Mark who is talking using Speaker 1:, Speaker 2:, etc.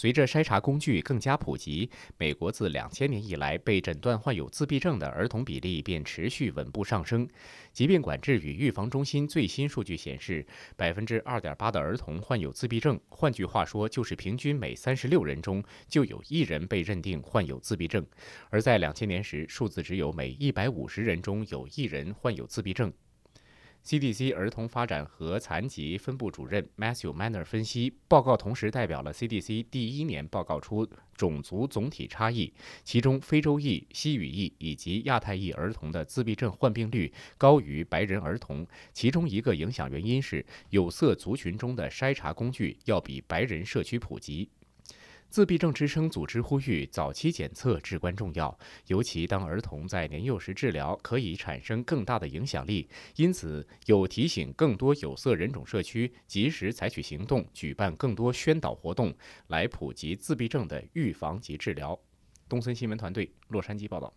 Speaker 1: 随着筛查工具更加普及，美国自两千年以来被诊断患有自闭症的儿童比例便持续稳步上升。疾病管制与预防中心最新数据显示，百分之二点八的儿童患有自闭症，换句话说，就是平均每三十六人中就有一人被认定患有自闭症。而在两千年时，数字只有每一百五十人中有一人患有自闭症。CDC 儿童发展和残疾分部主任 Matthew Miner 分析报告，同时代表了 CDC 第一年报告出种族总体差异，其中非洲裔、西语裔以及亚太裔儿童的自闭症患病率高于白人儿童。其中一个影响原因是有色族群中的筛查工具要比白人社区普及。自闭症之声组织呼吁，早期检测至关重要，尤其当儿童在年幼时治疗，可以产生更大的影响力。因此，有提醒更多有色人种社区及时采取行动，举办更多宣导活动，来普及自闭症的预防及治疗。东森新闻团队洛杉矶报道。